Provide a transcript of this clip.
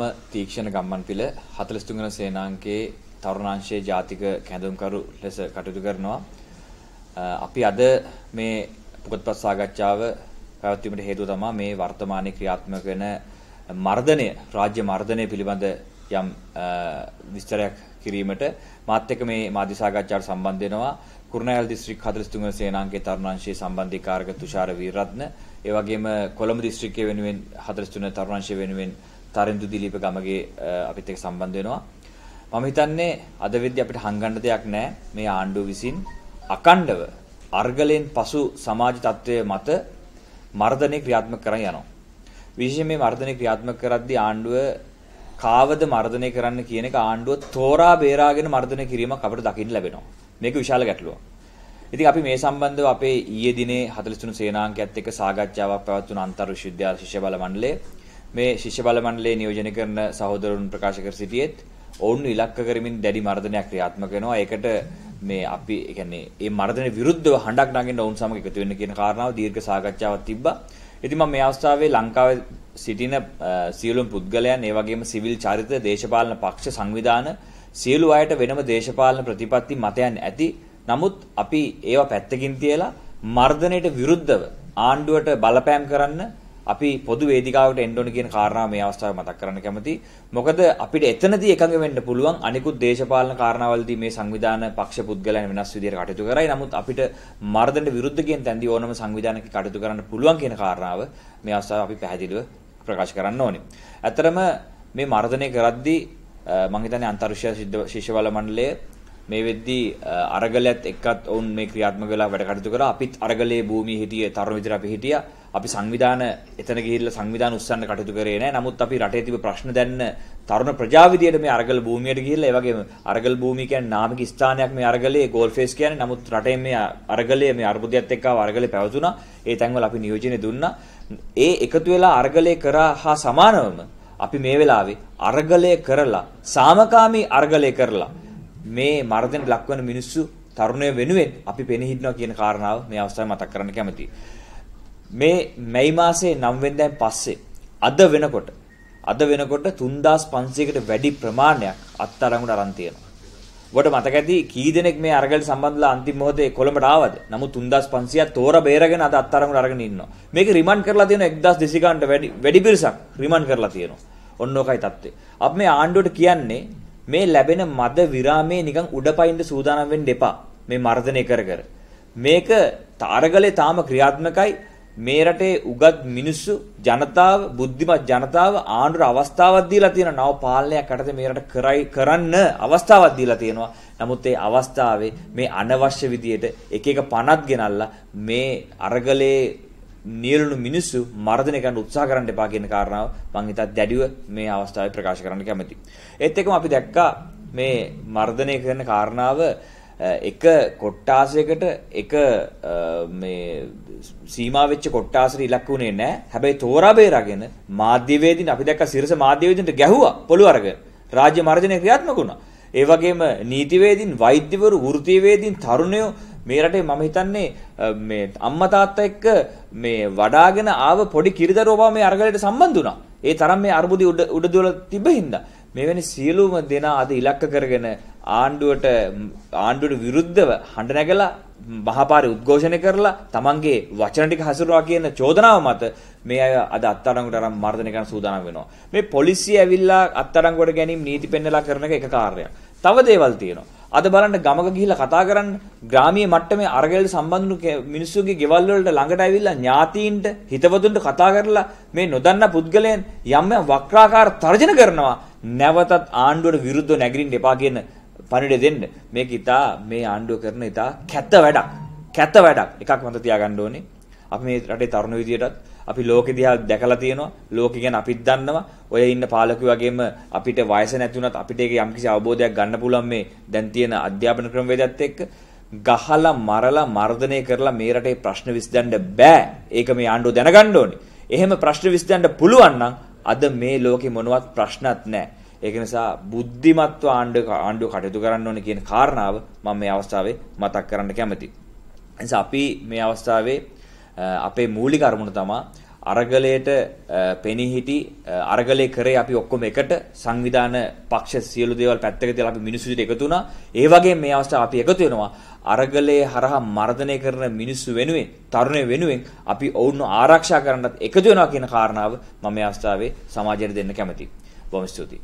මම තීක්ෂණ ගම්මන් පිළ 43 වෙනි සේනාංකයේ තරුණාංශයේ ජාතික කැඳවුම්කරු ලෙස කටයුතු කරනවා. අපි අද මේ පුකත්පත් සාකච්ඡාව පැවැත්වීමට හේතුව තමයි මේ වර්තමානයේ ක්‍රියාත්මක වෙන මර්ධනය රාජ්‍ය මර්ධනය පිළිබඳ යම් විස්තරයක් කිරීමට මාත් එක්ක මේ මාධ්‍ය සාකච්ඡාවට සම්බන්ධ වෙනවා කුරුණෑගල දිස්ත්‍රික් 43 වෙනි සේනාංකයේ තරුණාංශයේ සම්බන්ධී කාර්ක තුෂාර වීරරත්න ඒ වගේම කොළඹ දිස්ත්‍රික්කයේ වෙනුවෙන් 43 තරුණාංශය වෙනුවෙන් තරින්දු දිලීප ගමගේ අපිත් එක්ක සම්බන්ධ වෙනවා. මම හිතන්නේ අද වෙද්දී අපිට හංගන්න දෙයක් නැහැ. මේ ආණ්ඩුව විසින් අකණ්ඩව අර්ගලයෙන් පසු සමාජ තත්ත්වයේ මත මර්ධනය ක්‍රියාත්මක කරන් යනවා. විශේෂයෙන් මේ මර්ධනය ක්‍රියාත්මක කරද්දී ආණ්ඩුව කාවද මර්ධනය කරන්න කියන එක ආණ්ඩුව තෝරා බේරාගෙන මර්ධනය කිරීමක් අපිට දකින්න ලැබෙනවා. මේක විශාල ගැටලුවක්. ඉතින් අපි මේ සම්බන්ධව අපේ ඊයේ දිනේ 43 සේනාංකයත් එක්ක සාකච්ඡාවක් පැවැත්වුණා අන්තර් විශ්වවිද්‍යාල ශිෂ්‍ය බල මණ්ඩලයේ මේ ශිෂ්‍ය බල මණ්ඩලයේ නියෝජනය කරන සහෝදරවරුන් ප්‍රකාශ කර සිටියෙත් ඔවුන් ඉලක්ක කරමින් දැඩි මර්ධනයක් ක්‍රියාත්මක වෙනවා. ඒකට මේ අපි කියන්නේ මේ මර්ධනයට විරුද්ධව හඬක් නගින්න ඔවුන් සමග එකතු වෙන්න කියන කාරණාව දීර්ඝ සාකච්ඡාවක් තිබ්බා. ඉතින් මම මේ අවස්ථාවේ ලංකාවේ සිටින සියලුම පුද්ගලයන් ඒ වගේම සිවිල් චරිත දේශපාලන පක්ෂ සංවිධාන සියලු අයට වෙනම දේශපාලන ප්‍රතිපත්ති මතයන් ඇති. නමුත් අපි ඒවා පැත්තකින් තියලා මර්ධනයට විරුද්ධව ආණ්ඩුවට බලපෑම් කරන්න අපි පොදු වේදිකාවට එන්න ඕන කියන කාරණාව මේ අවස්ථාවේ මතක් කරන්න කැමතියි. මොකද අපිට එතනදී එකඟ වෙන්න පුළුවන් අනිකුත් දේශපාලන කාරණාවලදී මේ සංවිධාන පක්ෂ පුද්ගලයන් වෙනස් විදිහට කටයුතු කරයි. නමුත් අපිට මර්ධනට විරුද්ධ කියන තැනදී ඕනම සංවිධානයක කටයුතු කරන්න පුළුවන් කියන කාරණාව මේ අවස්ථාවේ අපි පැහැදිලිව ප්‍රකාශ කරන්න ඕනේ. ඇත්තරම මේ මර්ධනය කරද්දී මම හිතන්නේ අන්තර්ශිෂ්‍ය ශිෂ්‍යවල මණ්ඩලය මේ වෙද්දී අරගලයත් එක්කත් ඔවුන් මේ ක්‍රියාත්මක වෙලා වැඩ කටයුතු කළා. අපිත් අරගලයේ භූමියේ හිටියේ තරුණ විතර අපි හිටියා. අපි සංවිධාන එතන ගිහිල්ලා සංවිධාන උස්සන්න කටයුතු කරේ නැහැ. නමුත් අපි රටේ තිබෙන ප්‍රශ්න දැන්න තරුණ ප්‍රජාව විදියට මේ අරගල භූමියට ගිහිල්ලා ඒ වගේම අරගල භූමිය කියන්නේ නාමික ස්ථානයක් මේ අරගලයේ ගෝල් ෆේස් කියන්නේ. නමුත් රටේ මේ අරගලයේ මේ අර්බුදයත් එක්ක අරගලේ පැවතුණා. ඒ තැන්වල අපි නියෝජනය දුන්නා. ඒ එකතු වෙලා අරගලයේ කරා හා සමානවම අපි මේ වෙලාවේ අරගලය කරලා සාමකාමී අරගලය කරලා මේ මර්ධන ලක්වන මිනිස්සු තරුණය වෙනුවෙන් අපි පෙනී හිටිනවා කියන කාරණාව මේ අවස්ථාවේ මතක් කරන්න කැමතියි. මේ මැයි මාසේ 9 වෙනිදාන් පස්සේ අද වෙනකොට අද වෙනකොට 3500කට වැඩි ප්‍රමාණයක් අත්අඩංගුවට අරන් තියෙනවා. ඔබට මතක ඇති කී දෙනෙක් මේ අරගල සම්බන්ධලා අන්තිම මොහොතේ කොළඹට ආවද? නමුත් 3500ක් තෝර බේරගෙන අද අත්අඩංගුවට අරගෙන ඉන්නවා. මේක රිමන්ඩ් කරලා තියෙන 1200 ගන්නට වැඩි වැඩි පිරිසක් රිමන්ඩ් කරලා තියෙනවා. ඔන්න ඔකයි தත්ත්වය. අපි මේ ආණ්ඩුවට කියන්නේ මේ ලැබෙන මද විරාමයේ නිකන් උඩපයින්ද සූදානම් වෙන්න එපා. මේ මර්ධනය කර කර. මේක තාරගලේ තාම ක්‍රියාත්මකයි. මේ රටේ උගත් මිනිස්සු ජනතාව බුද්ධිමත් ජනතාව ආණ්ඩුවට අවස්ථාවක් දීලා තියෙනවා නව පාලනයක් යටතේ මේ රට කරයි කරන්න අවස්ථාවක් දීලා තියෙනවා නමුත් ඒ අවස්ථාවේ මේ අනවශ්‍ය විදියට එක එක පණක් ගෙනල්ලා මේ අරගලේ නියලුණු මිනිස්සු මර්ධනය කරන්න උත්සාහ කරන්න එපා කියන කාරණාව මම හිතත් දැඩිව මේ අවස්ථාවේ ප්‍රකාශ කරන්න කැමතියි. ඒත් එක්කම අපි දැක්කා මේ මර්ධනය කරන කාරණාව එක කොට්ටාසයකට එක මේ සීමා වෙච්ච කොට්ටාසර ඉලක්ක උනේ නැහැ. හැබැයි තෝරා බේරාගෙන මාධ්‍යවේදීන් අපි දැක්ක සිරස මාධ්‍යවේදීන්ට ගැහුවා පොළු අරගෙන. රාජ්‍ය මර්ජනය ක්‍රියාත්මක වුණා. ඒ වගේම නීතිවේදීන්, වෛද්‍යවරු, වෘත්තීයවේදීන්, තරුණයෝ මේ රටේ මම හිතන්නේ මේ අම්මා තාත්තා එක්ක මේ වඩාගෙන ආව පොඩි කිරිදරුවෝ බව මේ අරගලයට සම්බන්ධ වුණා. ඒ තරම් මේ අර්බුදි උඩ උඩ දොල තිබෙහින්දා මෙවැනි සියලුම දෙනා අද ඉලක්ක කරගෙන ආණ්ඩුවට ආණ්ඩුවට විරුද්ධව හඬ නැගලා මහපාරේ උද්ඝෝෂණය කරලා තමන්ගේ වචන ටික හසුරුවා කියන චෝදනාව මත මේ අය අද අත්අඩංගුවට අරන් මර්ධනය කරන සූදානම් වෙනවා. මේ පොලිසිය ඇවිල්ලා අත්අඩංගුවට ගැනීම නීති පෙන්නලා කරන එක එක කාර්යයක්. තව දේවල් තියෙනවා. අද බලන්න ගමක ගිහිල්ලා කතා කරන්න ග්‍රාමීය මට්ටමේ අරගල සම්බන්ධු මිනිස්සුගේ ගෙවල් වලට ළඟට ඇවිල්ලා ඥාතීන්ට හිතවතුන්ට කතා කරලා මේ නොදන්න පුද්ගලයන් යම් යම් වක්‍රාකාර තර්ජන කරනවා නැවතත් ආණ්ඩුවට විරුද්ධව නැගිරින්න එපා කියන පණිවිඩය දෙන්න මේක ඉතා මේ ආණ්ඩුව කරන ඉතා කැත වැඩක් කැත වැඩක් එකක් මත තියාගන්න ඕනේ අපි මේ රටේ තරුණ විදියටත් අපි ලෝකෙ දිහා දැකලා තියෙනවා. ලෝකෙ ගැන අපිත් දන්නවා. ඔය ඉන්න පාලකයෝ වගේම අපිට වයස නැති වුණත් අපිට ඒක යම්කිසි අවබෝධයක් ගන්න පුළුවන් මේ දැන් තියෙන අධ්‍යාපන ක්‍රමවේදත් එක්ක. ගහලා මරලා මර්ධනය කරලා මේ රටේ ප්‍රශ්න විසඳන්න බෑ. ඒක මේ ආණ්ඩුව දැනගන්න ඕනේ. එහෙම ප්‍රශ්න විසඳන්න පුළුවන් නම් අද මේ ලෝකේ මොනවත් ප්‍රශ්නත් නැහැ. ඒක නිසා බුද්ධිමත්ව ආණ්ඩුව ආණ්ඩුව කටයුතු කරන්න ඕනේ කියන කාරණාව මම මේ අවස්ථාවේ මතක් කරන්න කැමතියි. නිසා අපි මේ අවස්ථාවේ අපේ මූලික අරමුණ තමා අරගලයට පෙනහිටි අරගලය කරේ අපි ඔක්කොම එකට සංවිධාන පක්ෂ සියලු දේවල් පැත්තක තියලා අපි මිනිස්සු විදිහට එකතු වුණා. ඒ වගේ මේ අවස්ථාව අපි එකතු වෙනවා. අරගලයේ හරහා මර්ධනය කරන මිනිස්සු වෙනුවෙන්, තරුණය වෙනුවෙන් අපි ඔවුන්ව ආරක්ෂා කරන්නත් එකතු වෙනවා කියන කාරණාව මම මේ අවස්ථාවේ සමාජයට දෙන්න කැමතියි. බොහොම ස්තුතියි.